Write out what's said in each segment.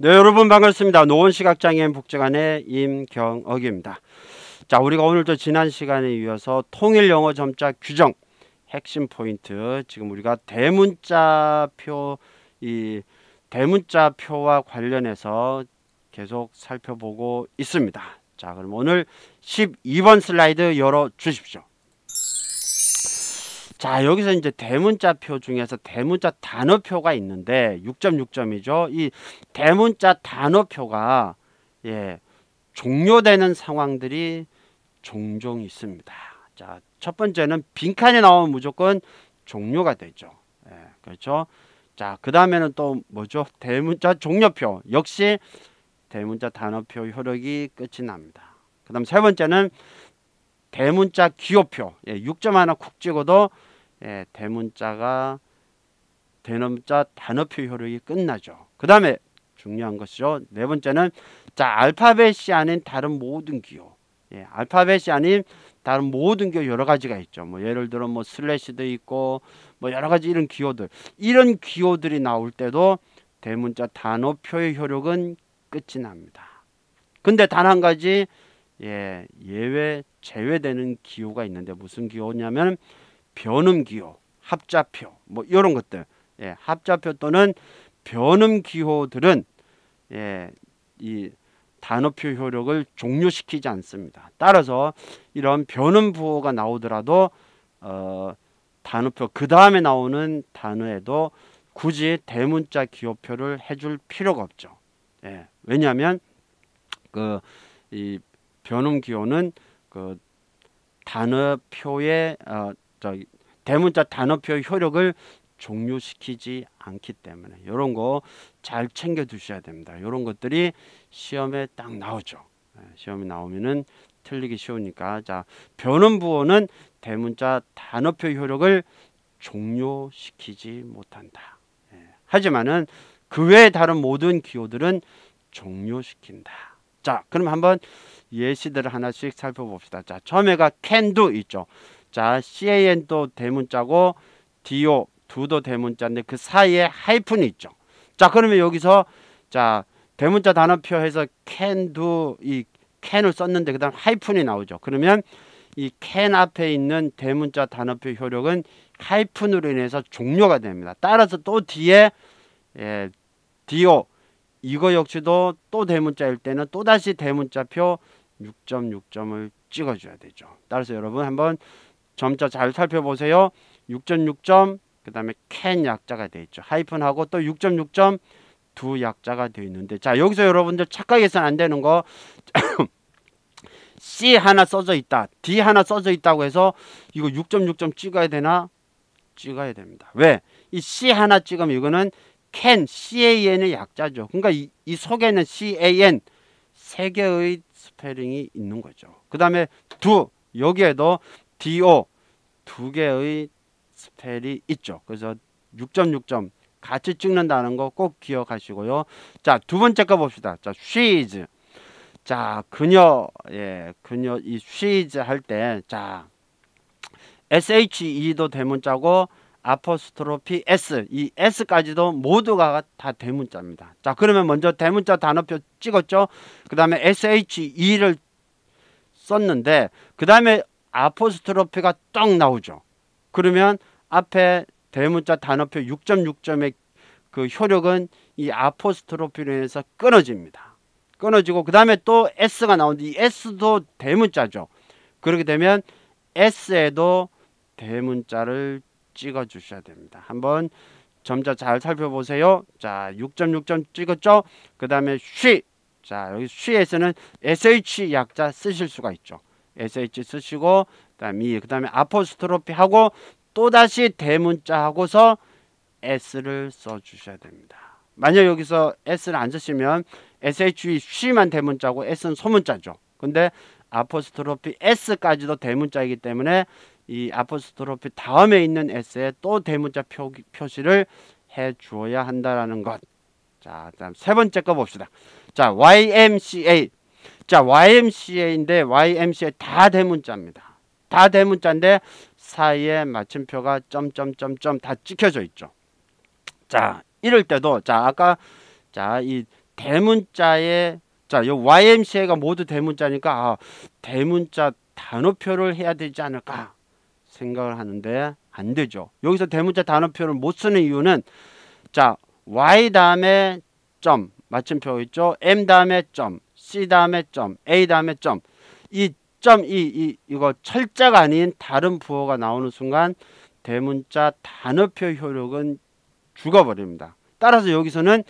네, 여러분 반갑습니다. 노원시 각장애인 복지관의 임경억입니다. 자, 우리가 오늘도 지난 시간에 이어서 통일 영어 점자 규정 핵심 포인트 지금 우리가 대문자표 이 대문자표와 관련해서 계속 살펴보고 있습니다. 자, 그럼 오늘 12번 슬라이드 열어 주십시오. 자, 여기서 이제 대문자표 중에서 대문자 단어표가 있는데 6.6점이죠. 이 대문자 단어표가 예, 종료되는 상황들이 종종 있습니다. 자, 첫 번째는 빈칸이 나오면 무조건 종료가 되죠. 예, 그렇죠? 자, 그 다음에는 또 뭐죠? 대문자 종료표. 역시 대문자 단어표 효력이 끝이 납니다. 그 다음 세 번째는 대문자 기호표. 예, 6점 하나 쿡 찍어도 예, 대문자가 대문자 단어표 효력이 끝나죠. 그 다음에 중요한 것이죠. 네 번째는 자 알파벳이 아닌 다른 모든 기호 예, 알파벳이 아닌 다른 모든 기호 여러 가지가 있죠. 뭐 예를 들어 뭐 슬래시도 있고 뭐 여러 가지 이런 기호들 이런 기호들이 나올 때도 대문자 단어표의 효력은 끝이 납니다. 근데 단 한 가지 예, 예외 제외되는 기호가 있는데 무슨 기호냐면 변음기호, 합자표 뭐 이런 것들 예, 합자표 또는 변음기호들은 예, 이 단어표 효력을 종료시키지 않습니다. 따라서 이런 변음 부호가 나오더라도 어, 단어표 그 다음에 나오는 단어에도 굳이 대문자 기호표를 해줄 필요가 없죠. 예, 왜냐하면 그 이 변음 기호는 그 단어표의 어, 저기 대문자 단어표 효력을 종료시키지 않기 때문에 이런 거 잘 챙겨 두셔야 됩니다. 이런 것들이 시험에 딱 나오죠. 예, 시험이 나오면은 틀리기 쉬우니까 자변음 부호는 대문자 단어표 효력을 종료시키지 못한다. 예. 하지만은 그 외에 다른 모든 기호들은 종료시킨다. 자 그럼 한번 예시들을 하나씩 살펴봅시다. 자 처음에가 can do 있죠. 자, CAN도 대문자고 DO 두도 대문자인데 그 사이에 하이픈이 있죠. 자, 그러면 여기서 자, 대문자 단어표해서 can do 이 can을 썼는데 그다음 하이픈이 나오죠. 그러면 이 can 앞에 있는 대문자 단어표 효력은 하이픈으로 인해서 종료가 됩니다. 따라서 또 뒤에 예, do 이거 역시도 또 대문자일 때는 또다시 대문자표 6.6점을 찍어줘야 되죠. 따라서 여러분 한번 점자 잘 살펴보세요. 6.6점 그다음에 캔 약자가 돼 있죠. 하이픈하고 또 6.6점 두 약자가 되어 있는데 자 여기서 여러분들 착각해서는 안 되는 거 C 하나 써져 있다 D 하나 써져 있다고 해서 이거 6.6점 찍어야 되나 찍어야 됩니다 왜이 C 하나 찍으면 이거는 can CAN의 약자죠 그러니까 이, 이 속에는 CAN 세 개의 스페링이 있는 거죠 그 다음에 두 여기에도 DO 두 개의 스펠이 있죠. 그래서 6.6점 같이 찍는다는 거 꼭 기억하시고요. 자, 두 번째 거 봅시다. 자, she's. 자, 그녀, 예, 그녀, 이 she's 할 때, 자, SHE도 대문자고, 아포스트로피 S, 이 S까지도 모두가 다 대문자입니다. 자, 그러면 먼저 대문자 단어표 찍었죠? 그 다음에 SHE를 썼는데, 그 다음에 아포스트로피가 떡 나오죠. 그러면 앞에 대문자 단어표 6.6점의 그 효력은 이 아포스트로피로 인해서 끊어집니다. 끊어지고 그 다음에 또 S가 나오는데 이 S도 대문자죠. 그렇게 되면 S에도 대문자를 찍어 주셔야 됩니다. 한번 점자 잘 살펴보세요. 자, 6.6점 찍었죠? 그 다음에 쉬. 자, 여기 쉬에서는 SH 약자 쓰실 수가 있죠. SH 쓰시고 그다음 미 그다음에 아포스트로피 하고 또다시 대문자 하고서 S를 써 주셔야 됩니다. 만약 여기서 S를 안 쓰시면 SH이 e C만 대문자고 S는 소문자죠. 근데 아포스트로피 S까지도 대문자이기 때문에 이 아포스트로피 다음에 있는 S에 또 대문자 표, 표시를 해 주어야 한다라는 것. 자, 다음 세 번째 거 봅시다. 자, YMCA 자 YMCA인데 YMCA 다 대문자입니다. 다 대문자인데 사이에 마침표가 점점점점 다 찍혀져 있죠. 자 이럴 때도 자 아까 자이 대문자의 자요 YMCA가 모두 대문자니까 아, 대문자 단어표를 해야 되지 않을까 생각을 하는데 안 되죠. 여기서 대문자 단어표를 못 쓰는 이유는 자 y 다음에 점 마침표 있죠. m 다음에 점 C 다음에 점, A 다음에 점. 이 점, 이, 이, 이거 철자가 아닌 다른 부호가 나오는 순간 대문자 단어표 효력은 죽어버립니다. 따라서 여기서는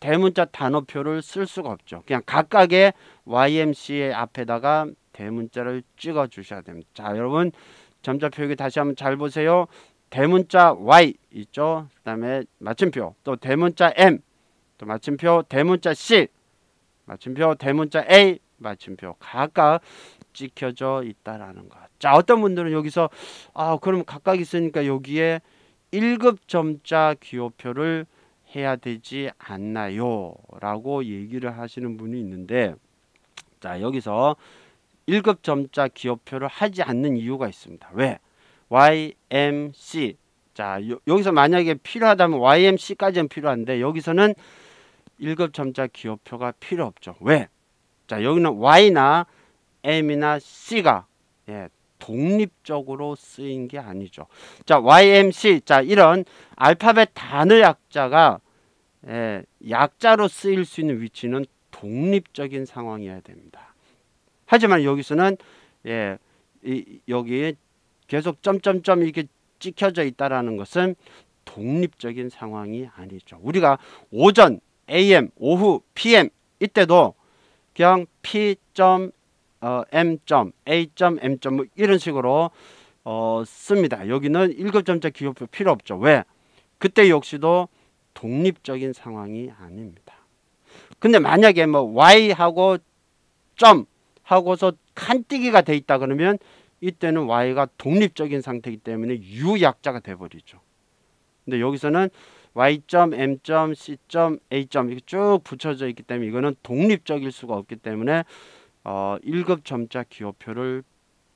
대문자 단어표를 쓸 수가 없죠. 그냥 각각의 YMC의 앞에다가 대문자를 찍어 주셔야 됩니다. 자, 여러분 점자표 여기 다시 한번 잘 보세요. 대문자 Y 있죠? 그다음에 마침표, 또 대문자 M, 또 마침표, 대문자 C 맞춤표 대문자 A 맞춤표 각각 찍혀져 있다라는 것. 자 어떤 분들은 여기서 아 그럼 각각 있으니까 여기에 1급 점자 기호표를 해야 되지 않나요? 라고 얘기를 하시는 분이 있는데 자 여기서 1급 점자 기호표를 하지 않는 이유가 있습니다. 왜? YMC 자 여, 여기서 만약에 필요하다면 YMC까지는 필요한데 여기서는 1급 점자 기호표가 필요 없죠. 왜? 자 여기는 Y나 M이나 C가 예, 독립적으로 쓰인 게 아니죠. 자 YMC 자 이런 알파벳 단어 약자가 예, 약자로 쓰일 수 있는 위치는 독립적인 상황이어야 됩니다. 하지만 여기서는 예, 이, 여기에 계속 점점점 이렇게 찍혀져 있다라는 것은 독립적인 상황이 아니죠. 우리가 오전 AM, 오후, PM 이때도 그냥 P. 어, M. A. M. 뭐 이런 식으로 어, 씁니다. 여기는 일급점자 기호표 필요 없죠. 왜? 그때 역시도 독립적인 상황이 아닙니다. 근데 만약에 뭐 Y하고 점 하고서 칸뜨기가 돼 있다 그러면 이때는 Y가 독립적인 상태이기 때문에 U 약자가 돼버리죠. 근데 여기서는 y.m.c.a. 이렇게 쭉 붙여져 있기 때문에 이거는 독립적일 수가 없기 때문에 어, 1급 점자 기호표를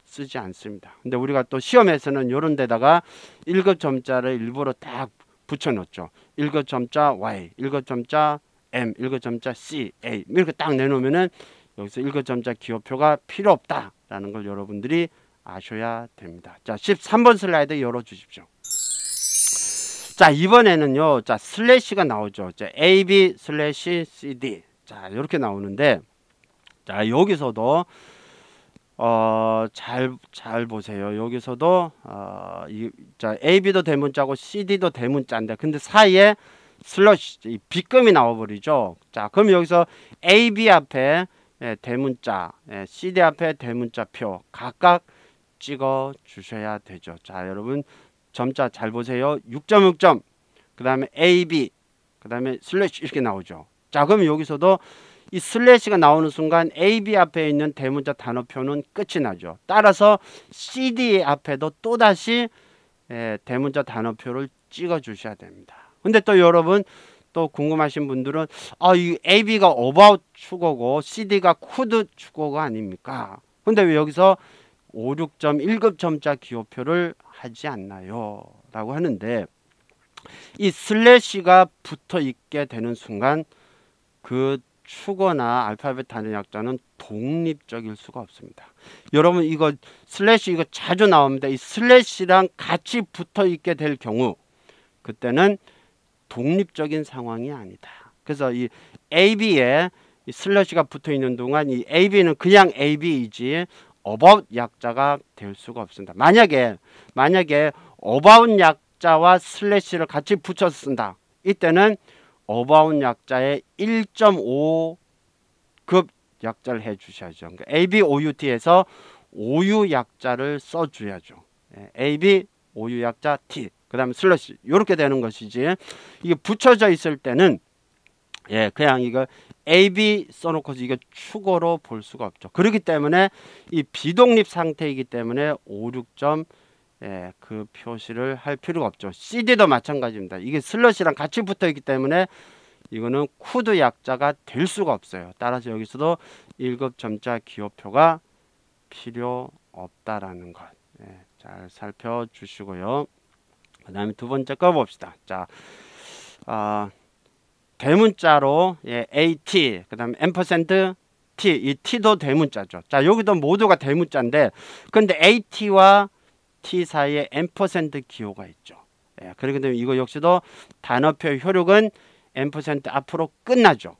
쓰지 않습니다. 근데 우리가 또 시험에서는 이런 데다가 1급 점자를 일부러 딱 붙여놓죠. 1급 점자 Y, 1급 점자 M, 1급 점자 C, A 이렇게 딱 내놓으면은 여기서 1급 점자 기호표가 필요 없다라는 걸 여러분들이 아셔야 됩니다. 자, 13번 슬라이드 열어주십시오. 자 이번에는요 자 슬래시가 나오죠 자 AB 슬래시 CD 자 이렇게 나오는데 자 여기서도 어 잘잘 잘 보세요 여기서도 어 이자 AB도 대문자고 CD도 대문자인데 근데 사이에 슬러시 이 빗금이 나와버리죠 자 그럼 여기서 AB 앞에 예, 대문자 예, CD 앞에 대문자표 각각 찍어 주셔야 되죠 자 여러분 점자 잘 보세요. 6.6점. 그 다음에 AB. 그 다음에 슬래시 이렇게 나오죠. 자 그럼 여기서도 이 슬래시가 나오는 순간 AB 앞에 있는 대문자 단어표는 끝이 나죠. 따라서 CD 앞에도 또다시 예, 대문자 단어표를 찍어 주셔야 됩니다. 근데 또 여러분 또 궁금하신 분들은 아, 이 AB가 about 축어고 CD가 could 축어가 아닙니까? 근데 왜 여기서 오, 6점, 일급점자 기호표를 하지 않나요? 라고 하는데 이 슬래시가 붙어 있게 되는 순간 그 축어나 알파벳 단위 약자는 독립적일 수가 없습니다. 여러분 이거 슬래시 이거 자주 나옵니다. 이 슬래시랑 같이 붙어 있게 될 경우 그때는 독립적인 상황이 아니다. 그래서 이 AB에 이 슬래시가 붙어 있는 동안 이 AB는 그냥 AB이지 어바웃 약자가 될 수가 없습니다. 만약에 만약에 어바웃 약자와 슬래시를 같이 붙여서 쓴다. 이때는 어바웃 약자의 1.5 급 약자를 해주셔야죠. 그러니까 ABOUT에서 OU 약자를 써줘야죠. 예, AB OU 약자 T 그 다음에 슬러시 이렇게 되는 것이지 이게 붙여져 있을 때는 예 그냥 이거 AB 써놓고서 이게 추고로 볼 수가 없죠. 그렇기 때문에 이 비독립 상태이기 때문에 5, 6점 예, 그 표시를 할 필요가 없죠. CD도 마찬가지입니다. 이게 슬러시랑 같이 붙어 있기 때문에 이거는 쿠드 약자가 될 수가 없어요. 따라서 여기서도 1 점자 기호표가 필요 없다라는 것. 예, 잘 살펴주시고요. 그 다음에 두 번째 거 봅시다. 자, 아... 대문자로 예, AT 그다음에 앰퍼센트 T 이 T도 대문자죠. 자 여기도 모두가 대문자인데 근데 AT와 T 사이에 앰퍼센트 기호가 있죠. 예, 그렇기 때문에 이거 역시도 단어표 효력은 앰퍼센트 앞으로 끝나죠.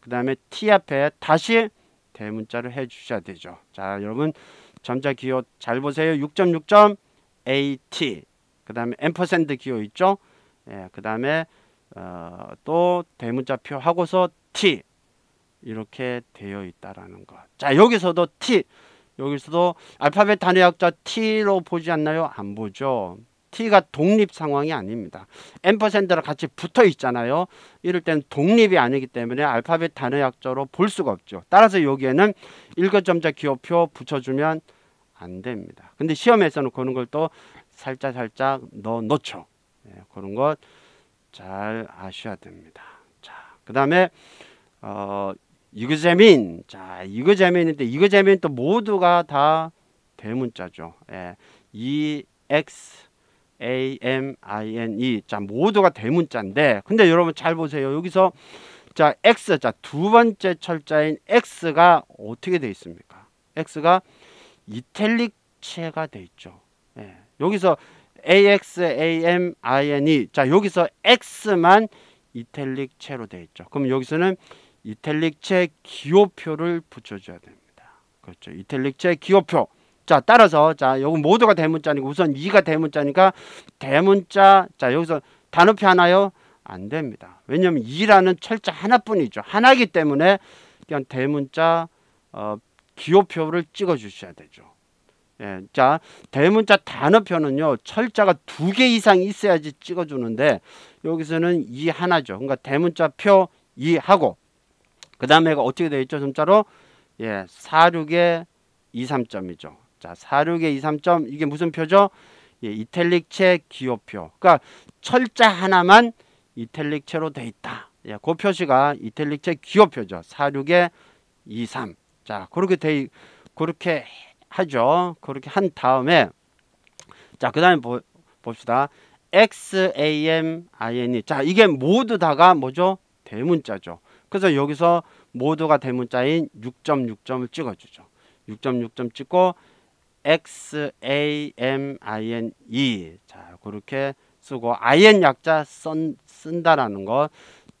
그 다음에 T 앞에 다시 대문자를 해주셔야 되죠. 자 여러분 점자 기호 잘 보세요. 6.6점 AT 그 다음에 앰퍼센트 기호 있죠. 예, 그 다음에 어, 또 대문자표 하고서 T 이렇게 되어 있다라는 것. 자 여기서도 T 여기서도 알파벳 단위 약자 T로 보지 않나요? 안 보죠. T가 독립 상황이 아닙니다. 앰퍼센드랑 같이 붙어 있잖아요. 이럴 땐 독립이 아니기 때문에 알파벳 단어 약자로 볼 수가 없죠. 따라서 여기에는 일거점자 기호표 붙여주면 안 됩니다. 근데 시험에서는 그런 걸 또 살짝살짝 넣어 놓죠. 예, 그런 것잘 아셔야 됩니다. 자, 그 다음에 어, 이그제민 자 이그제민인데 이그제민 또 모두가 다 대문자죠. 예, E X A M I N E 자 모두가 대문자인데 근데 여러분 잘 보세요 여기서 자 X 자두 번째 철자인 X가 어떻게 돼 있습니까? X가 이탈릭체가 돼 있죠. 예, 여기서 AXAMINE 자 여기서 X만 이탤릭체로 되어 있죠. 그럼 여기서는 이탤릭체 기호표를 붙여줘야 됩니다. 그렇죠. 이탤릭체 기호표 자 따라서 자 여기 모두가 대문자니까 우선 2가 대문자니까 대문자 자 여기서 단어표 하나요? 안 됩니다. 왜냐하면 2라는 철자 하나뿐이죠. 하나기 이 때문에 그냥 대문자 어, 기호표를 찍어주셔야 되죠. 예, 자 대문자 단어표는요 철자가 두 개 이상 있어야지 찍어주는데 여기서는 이 하나죠. 그러니까 대문자표 이 하고 그 다음에 어떻게 되어 있죠? 점자로 예, 46에 23점이죠. 자, 46에 23점 이게 무슨 표죠? 예, 이탈릭체 기호표. 그러니까 철자 하나만 이탈릭체로 돼 있다. 예, 그 표시가 이탈릭체 기호표죠. 46에 23. 자, 그렇게 돼 그렇게 하죠. 그렇게 한 다음에 자, 그 다음에 봅시다. XAMIN이 e. 자, 이게 모두 다가 뭐죠? 대문자죠. 그래서 여기서 모두가 대문자인 6.6점을 찍어주죠. 6.6점 찍고 XAMINE 자, 그렇게 쓰고 IN 약자 쓴, 쓴다라는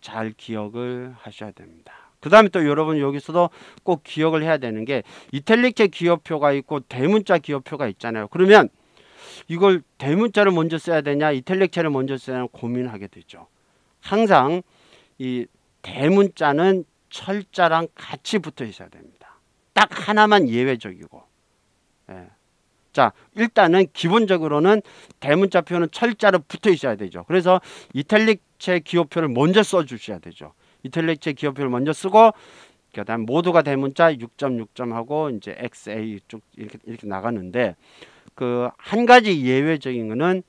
것잘 기억을 하셔야 됩니다. 그 다음에 또 여러분 여기서도 꼭 기억을 해야 되는 게이탈리체 기호표가 있고 대문자 기호표가 있잖아요. 그러면 이걸 대문자를 먼저 써야 되냐 이탈리체를 먼저 써야 되냐 고민하게 되죠. 항상 이 대문자는 철자랑 같이 붙어 있어야 됩니다. 딱 하나만 예외적이고. 예. 자 일단은 기본적으로는 대문자표는 철자로 붙어 있어야 되죠. 그래서 이탈릭체 기호표를 먼저 써주셔야 되죠. 이탈릭제 기호표를 먼저 쓰고 그다음 모두가 대문자 6.6점 하고 이제 XA 쭉 이렇게 이렇게 나가는데 그 한 가지 예외적인 거는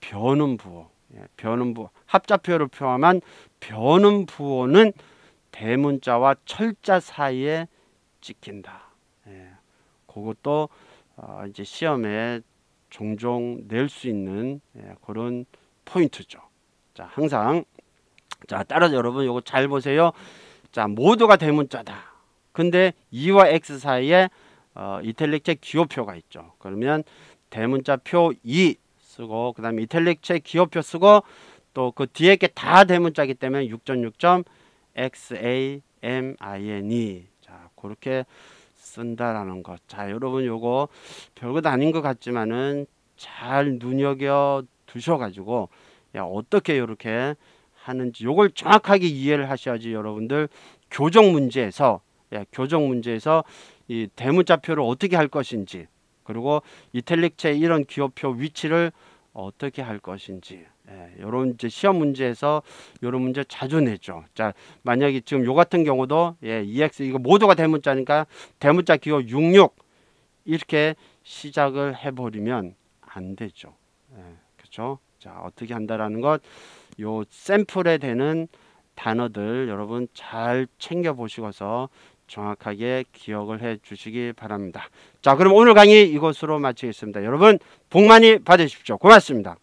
변음 부호. 예, 변음 부호. 합자표를 포함한 변음 부호는 대문자와 철자 사이에 찍힌다. 예. 그것도 어, 이제 시험에 종종 낼 수 있는 예, 그런 포인트죠. 자, 항상 자, 따라서 여러분 요거 잘 보세요. 자, 모두가 대문자다. 근데 E와 X 사이에 어, 이탈릭체 기호표가 있죠. 그러면 대문자표 2 쓰고 그 다음에 이탈릭체 기호표 쓰고 또 그 뒤에 게 다 대문자기 때문에 6.6점 XAMINE 자 그렇게 쓴다라는 것. 자 여러분 요거 별것 아닌 것 같지만은 잘 눈여겨 두셔가지고 야 어떻게 이렇게 하는지 요걸 정확하게 이해를 하셔야지 여러분들 교정 문제에서 예, 교정 문제에서 이 대문자표를 어떻게 할 것인지 그리고 이탈릭체 이런 기호표 위치를 어떻게 할 것인지 예, 이런 이제 시험 문제에서 이런 문제 자주 내죠. 자 만약에 지금 요 같은 경우도 예, EX 이거 모두가 대문자니까 대문자 기호 66 이렇게 시작을 해버리면 안 되죠. 예, 그렇죠? 자 어떻게 한다라는 것요 샘플에 되는 단어들 여러분 잘 챙겨 보시고서 정확하게 기억을 해 주시기 바랍니다. 자, 그럼 오늘 강의 이것으로 마치겠습니다. 여러분 복 많이 받으십시오. 고맙습니다.